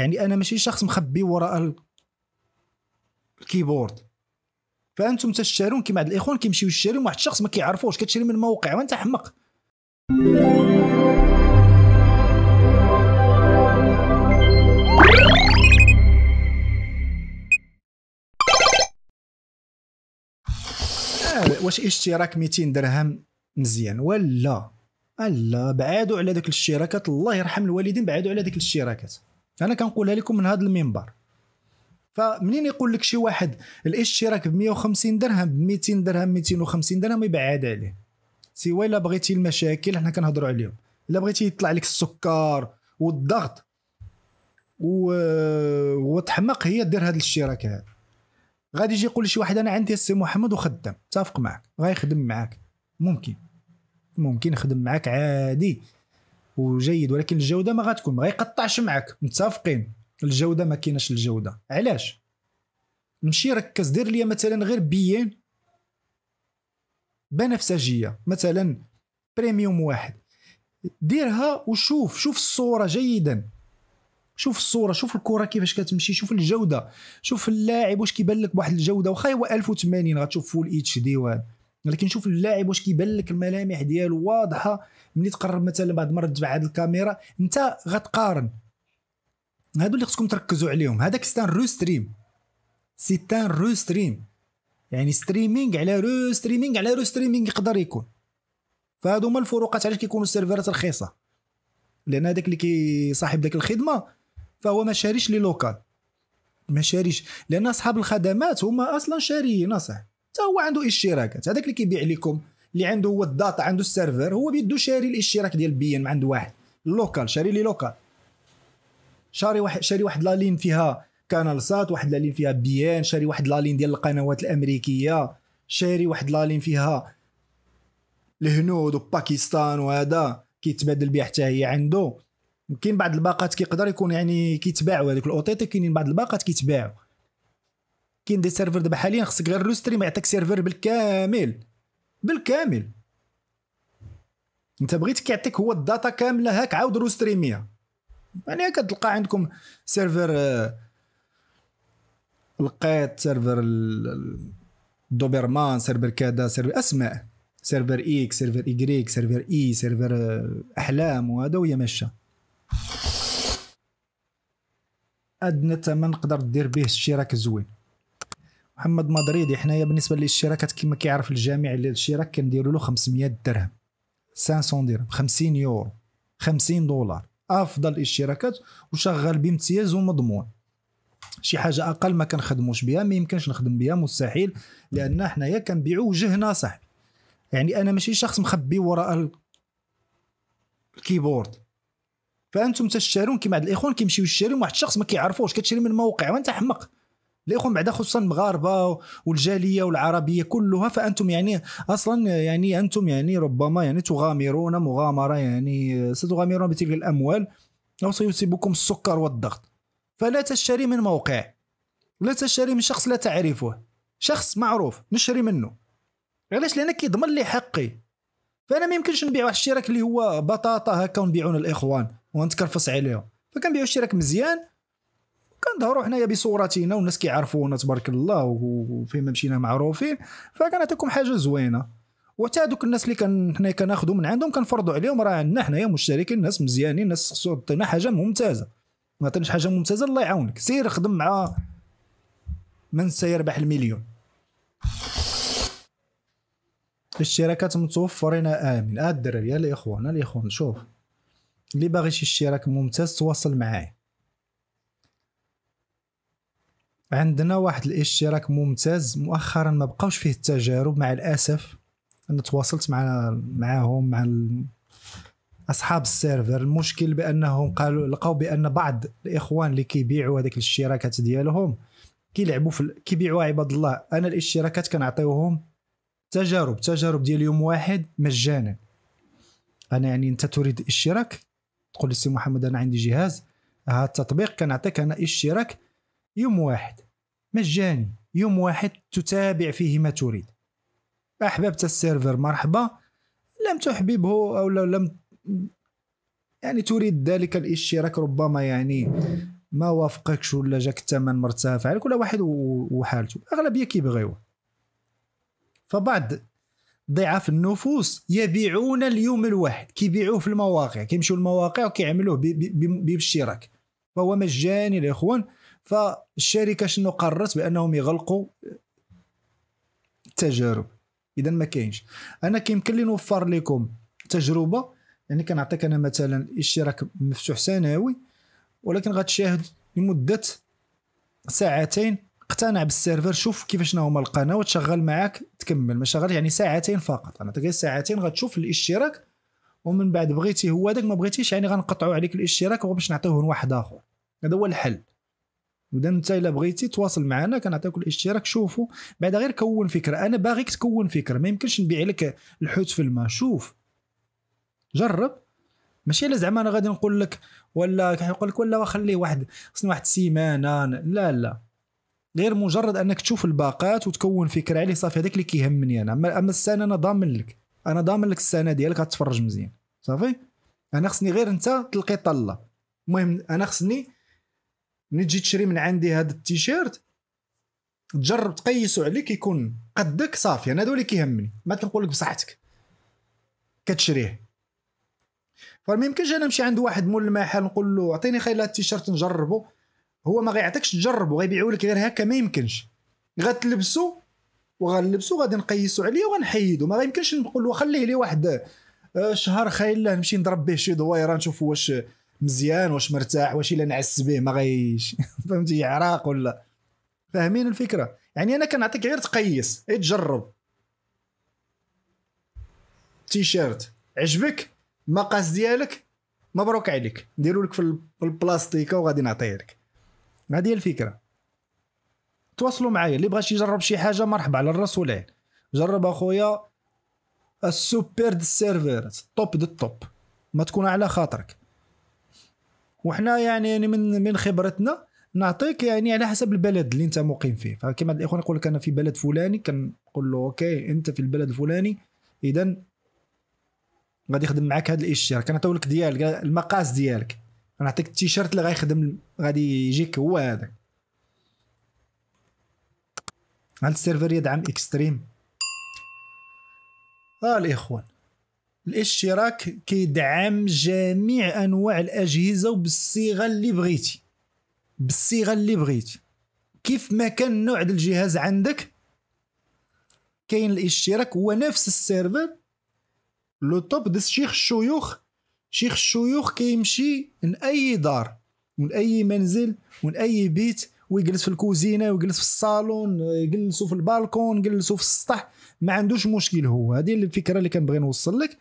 يعني انا ماشي شخص مخبي وراء الكيبورد فانتم تشترون كيما هاد الاخوان كيمشيو يشريو واحد الشخص ما كيعرفوش كتشري من موقع وانت حمق آه، واش اشتراك 200 درهم مزيان ولا لا بعادوا على ديك الاشتراكات الله يرحم الوالدين بعادوا على ديك الاشتراكات انا كنقولها لكم من هذا المنبر فمنين يقول لك شي واحد الاشتراك ب 150 درهم ب 200 درهم 250 درهم يبعد عليه سوا الا بغيتي المشاكل حنا كنهضروا عليهم الا بغيتي يطلع لك السكر والضغط و... وتحمق هي دير هذا الاشتراك هذا غادي يجي يقول لشي واحد انا عندي السي محمد وخدام اتفق معك غيخدم معك ممكن ممكن يخدم معك عادي وجيد ولكن الجوده ما غتكون ما غيقطعش معك متفقين الجوده ما كايناش الجوده علاش مشي ركز دير لي مثلا غير بيين بنفسجيه مثلا بريميوم واحد ديرها وشوف شوف الصوره جيدا شوف الصوره شوف الكره كيفاش كتمشي شوف الجوده شوف اللاعب واش كيبان لك بواحد الجوده واخا هو 1080 غتشوف فول اتش دي وهذا ولكن شوف اللاعب واش كيبان لك الملامح ديالو واضحه ملي تقرب مثلا بعض المرات تبع هذه الكاميرا انت غتقارن هادو اللي خصكم تركزوا عليهم هذاك ستان رو ستريم ستان رو ستريم يعني ستريمينغ على رو ستريمينغ على رو ستريمينغ يقدر يكون فهادو هما الفروقات علاش كيكونوا السيرفرات رخيصه لان هذاك اللي كيصاحب ديك الخدمه فهو ما شاريش لي لوكال ما شاريش لان اصحاب الخدمات هما اصلا شاريين اصاحبي حتى هو عنده اشتراكات هذاك اللي كيبيع لكم اللي عنده هو الداتا عنده السيرفر هو بيدو شاري الاشتراك ديال بيان عند واحد لوكال شاري لي لوكال شاري واحد شاري واحد لالين فيها كانال سات واحد لالين فيها بيان شاري واحد لالين ديال القنوات الامريكيه شاري واحد لالين فيها الهنود وباكستان وهذا كيتبادل بها حتى هي عنده كاين بعض الباقات كيقدر يكون يعني كيتباعوا هذوك الاوتيتي كاينين بعض الباقات كيتباعوا كاين دي سيرفر دابا حاليا خصك غير روستريم يعطيك سيرفر بالكامل بالكامل انت بغيت كيعطيك هو الداتا كامله هاك عاود روستريميها يعني كتلقى عندكم سيرفر آه، لقيت سيرفر دوبرمان سيرفر كذا سيرفر اسماء سيرفر اكس سيرفر ايغريك سيرفر اي سيرفر آه، احلام وهذا وهي ماشيه ادنى ثمن نقدر دير به اشتراك زوين محمد مدريدي حنايا بالنسبه للاشتراكات كما كيعرف الجامع اللي الاشتراك كنديروا له 500 درهم 500 درهم 50 يورو 50 دولار افضل اشتراكات وشغال بامتياز ومضمون شي حاجه اقل ما كنخدموش بها ما يمكنش نخدم بها مستحيل لان حنايا كنبيعوا وجهنا صاحبي يعني انا ماشي شخص مخبي وراء الكيبورد فانتم تشترون كيما هاد الاخوان كيمشيو يشريو واحد الشخص ما كيعرفوش كتشري من موقع وانت حمق الاخوان بعدا خصوصا المغاربه والجاليه والعربيه كلها فانتم يعني اصلا يعني انتم يعني ربما يعني تغامرون مغامره يعني ستغامرون بتلك الاموال او سيصيبكم السكر والضغط فلا تشتري من موقع لا تشتري من شخص لا تعرفه شخص معروف نشري منه علاش لانك كيضمن لي حقي فانا ما يمكنش نبيع واحد الاشتراك اللي هو بطاطا هكا ونبيعون الاخوان ونتكرفص عليهم فكنبيعوا اشتراك مزيان كنظهروا حنايا بصورتنا والناس كيعرفونا تبارك الله وفين ما مشينا معروفين فكنعطيكم حاجه زوينه وحتى دوك الناس اللي كان حنا كناخذوا من عندهم كنفرضوا عليهم راه عندنا حنايا مشتركين ناس مزيانين ناس خصو تعطينا حاجه ممتازه ما عطيناش حاجه ممتازه الله يعاونك سير خدم مع من سيربح المليون الاشتراكات متوفرين امين هاد آه، الدراري يا الاخوان الاخوان شوف اللي باغي شي اشتراك ممتاز تواصل معايا عندنا واحد الاشتراك ممتاز مؤخرا ما بقاوش فيه التجارب مع الاسف انا تواصلت مع معاهم مع اصحاب السيرفر المشكل بانهم قالوا لقاو بان بعض الاخوان اللي كيبيعوا هذيك الاشتراكات ديالهم كيلعبوا في كيبيعوها عباد الله انا الاشتراكات كنعطيوهم تجارب تجارب ديال يوم واحد مجانا انا يعني انت تريد اشتراك تقول لي سي محمد انا عندي جهاز هذا التطبيق كنعطيك انا اشتراك يوم واحد مجاني يوم واحد تتابع فيه ما تريد أحببت السيرفر مرحبا لم تحببه أو لو لم يعني تريد ذلك الاشتراك ربما يعني ما وافقكش ولا جاك الثمن مرتفع يعني كل واحد وحالته الاغلبيه كيبغيوه فبعض ضعاف النفوس يبيعون اليوم الواحد كيبيعوه في المواقع كيمشيو المواقع وكيعملوه بالاشتراك فهو مجاني الاخوان فالشركه شنو قررت بانهم يغلقوا التجارب اذا ما كاينش انا كيمكن لي نوفر لكم تجربه يعني كنعطيك انا مثلا اشتراك مفتوح سنوي ولكن غتشاهد لمده ساعتين اقتنع بالسيرفر شوف كيفاش هما القناه وتشغل معاك تكمل ما شغل يعني ساعتين فقط انا غير ساعتين غتشوف الاشتراك ومن بعد بغيتي هو داك ما بغيتيش يعني غنقطعوا عليك الاشتراك وباش نعطيوه لواحد اخر هذا هو الحل اذا انت الا بغيتي تواصل معنا كنعطيوك الاشتراك شوفوا بعدا غير كون فكره انا باغيك تكون فكره ما يمكنش نبيع لك الحوت في الماء شوف جرب ماشي الا زعما انا غادي نقول لك ولا كنقول لك ولا خليه واحد خصني واحد السيمانه لا لا غير مجرد انك تشوف الباقات وتكون فكره عليه صافي هذاك اللي كيهمني انا اما السنه انا ضامن لك انا ضامن لك السنه ديالك غتفرج مزيان صافي انا خصني غير انت تلقي طله المهم انا خصني ملي تجي تشري من عندي هذا التيشيرت تجرب تقيسو عليك يكون قدك صافي انا يعني هذا اللي كيهمني ما تنقول لك بصحتك كتشريه فما يمكنش انا نمشي عند واحد مول المحل نقول له اعطيني خير هذا التيشيرت نجربه هو ما غيعطيكش تجربه غيبيعوا لك غير هكا ما يمكنش غتلبسو وغنلبسو غادي نقيسو عليه وغنحيدو ما يمكنش نقول له خليه لي واحد آه، شهر خايل نمشي نضرب به شي دويره نشوف واش مزيان واش مرتاح واش الا نعس به ما غايش فهمتي عراق ولا فاهمين الفكره يعني انا كنعطيك غير تقيس اي تجرب تيشيرت عجبك المقاس ديالك مبروك عليك نديرو لك في البلاستيكه وغادي نعطيه لك هذه هي الفكره تواصلوا معايا اللي بغى يجرب شي حاجه مرحبا على الراس والعين جرب اخويا السوبر دي السيرفيرات توب دي الطوب ما تكون على خاطرك وحنا يعني, يعني من من خبرتنا نعطيك يعني على حسب البلد اللي انت مقيم فيه فكما الاخوان يقول لك انا في بلد فلاني كنقول له اوكي انت في البلد الفلاني اذا غادي يخدم معك هذا الاشتراك كنعطيو لك ديالك المقاس ديالك نعطيك التيشيرت اللي غيخدم غادي يجيك هو هذا هل السيرفر يدعم اكستريم اه الاخوان الاشتراك كيدعم جميع انواع الاجهزه وبالصيغه اللي بغيتي بالصيغه اللي بغيتي كيف ما كان نوع الجهاز عندك كاين الاشتراك هو نفس السيرفر لو توب ديال شيخ الشيوخ شيخ الشيوخ كيمشي من اي دار من اي منزل من اي بيت ويجلس في الكوزينه ويجلس في الصالون يجلسوا في البالكون يجلسوا في السطح ما عندوش مشكل هو هذه الفكره اللي كنبغي نوصل لك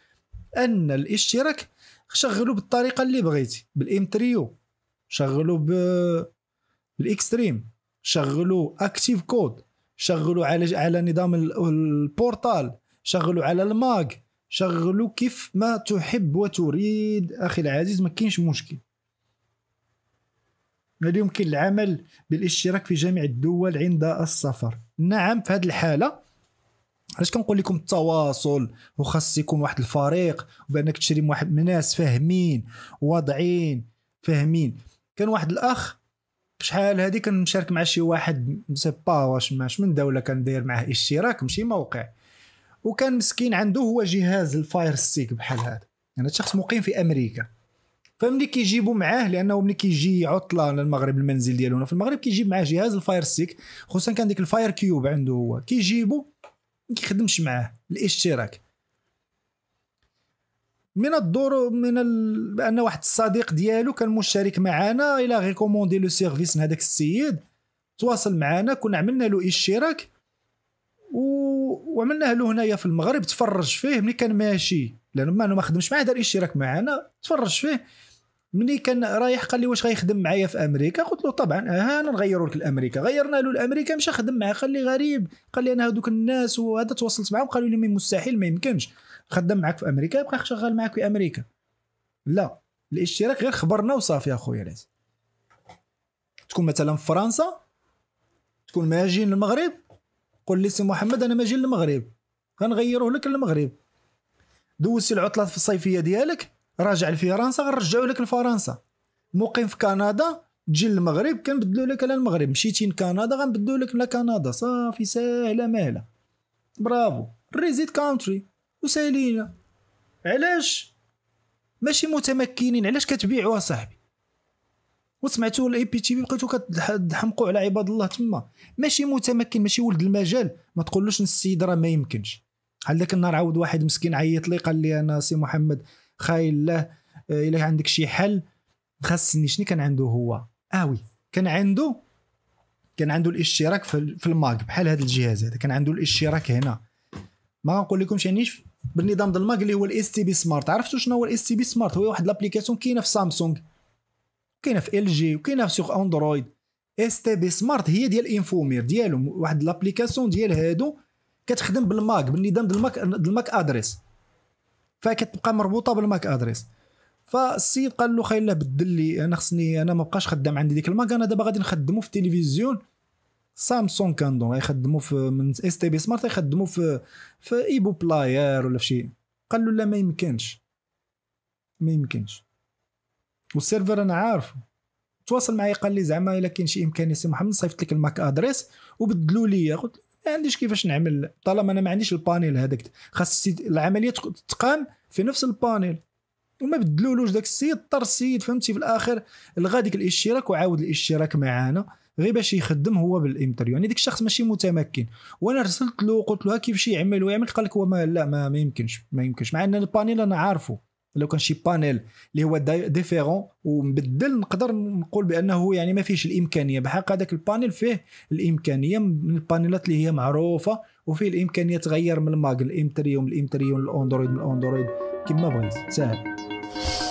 ان الاشتراك شغلوا بالطريقه اللي بغيتي بالام تريو شغلوا بالاكستريم شغلوا اكتيف كود شغلوا على على نظام البورتال شغلوا على الماك شغلوا كيف ما تحب وتريد اخي العزيز ما كاينش مشكل هل يمكن العمل بالاشتراك في جميع الدول عند السفر نعم في هذه الحاله علاش كنقول لكم التواصل وخاص يكون واحد الفريق بانك تشري واحد من ناس فاهمين واضعين فاهمين كان واحد الاخ شحال هذه كان مشارك مع شي واحد سي با واش ماش من دوله كان داير معاه اشتراك ماشي موقع وكان مسكين عنده هو جهاز الفاير ستيك بحال هذا يعني شخص مقيم في امريكا فملي كيجيبوا معاه لانه ملي كيجي عطله للمغرب المنزل ديالو في المغرب كيجيب معاه جهاز الفاير ستيك خصوصا كان ديك الفاير كيوب عنده هو كيجيبو ما كيخدمش معاه الاشتراك من الدور من ال... بان واحد الصديق ديالو كان مشترك معنا الى ريكوموندي لو سيرفيس هذاك السيد تواصل معنا كنا عملنا له اشتراك و... وعملناه له هنايا في المغرب تفرج فيه ملي كان ماشي لانه ما خدمش معاه دار اشتراك معنا تفرج فيه ملي كان رايح قال لي واش غيخدم معايا في امريكا قلت له طبعا آه، ها انا نغير لك الامريكا غيرنا له الامريكا مشى خدم معاه قال لي غريب قال لي انا هذوك الناس وهذا تواصلت معاهم قالوا لي مستحيل ما يمكنش خدم معاك في امريكا يبقى شغال معاك في امريكا لا الاشتراك غير خبرنا وصافي اخويا لازم تكون مثلا في فرنسا تكون ماجي للمغرب قول لي سي محمد انا ماجي للمغرب غنغيروه لك للمغرب دوزتي العطلات في الصيفيه ديالك راجع لفرنسا غنرجعوا لك لفرنسا مقيم في كندا تجي للمغرب كنبدلوا لك على المغرب مشيتي لكندا غنبدلوا لك على كندا صافي ساهله ماهله برافو ريزيد كونتري وسالينا علاش ماشي متمكنين علاش كتبيعوها صاحبي وسمعتوا الاي بي تي بي بقيتو كتحمقوا على عباد الله تما ماشي متمكن ماشي ولد المجال ما تقولوش السيد راه ما يمكنش بحال داك النهار عاود واحد مسكين عيط لي قال لي انا سي محمد خايل له آه، الا عندك شي حل خاصني شنو كان عنده هو اوي كان عنده كان عنده الاشتراك في الماك بحال هذا الجهاز هذا كان عنده الاشتراك هنا ما نقول لكمش عنيش بالنظام ديال الماك اللي هو الاس تي بي سمارت عرفتوا شنو هو الاس تي بي سمارت هو واحد لابليكاسيون كاينه في سامسونج كاينه في ال جي وكاينه في سوق اندرويد اس تي بي سمارت هي ديال انفومير ديالهم واحد لابليكاسيون ديال هادو كتخدم بالماك بالنظام ديال الماك الماك ادريس فكتبقى مربوطه بالماك ادريس فالسيد قال له لا بدل لي انا خصني انا ما بقاش خدام عندي ديك الماك انا دابا غادي نخدمو في التلفزيون سامسونج كاندون غيخدمو في من اس تي بي سمارت غيخدمو في في ايبو بلاير ولا في شي قال له لا ما يمكنش ما يمكنش والسيرفر انا عارف تواصل معايا قال لي زعما الا كاين شي امكانيه سي محمد صيفط لك الماك ادريس وبدلوا لي قلت ما عنديش كيفاش نعمل طالما انا ما عنديش البانيل هذاك خاص العمليه تقام في نفس البانيل وما بدلولوش داك السيد طر السيد فهمتي في الاخر لغى ديك الاشتراك وعاود الاشتراك معانا غير باش يخدم هو بالامتريو يعني ديك الشخص ماشي متمكن وانا رسلت له قلت له كيفاش يعمل ويعمل قال لك هو ما لا ما, ما يمكنش ما يمكنش مع ان البانيل انا عارفه لو كان شي بانيل اللي هو ديفيرون ومبدل نقدر نقول بانه يعني ما فيهش الامكانيه بحق هذاك البانيل فيه الامكانيه من البانيلات اللي هي معروفه وفيه الامكانيه تغير من الماك الامتريوم الامتريوم الاندرويد من الاندرويد كما بغيت ساهل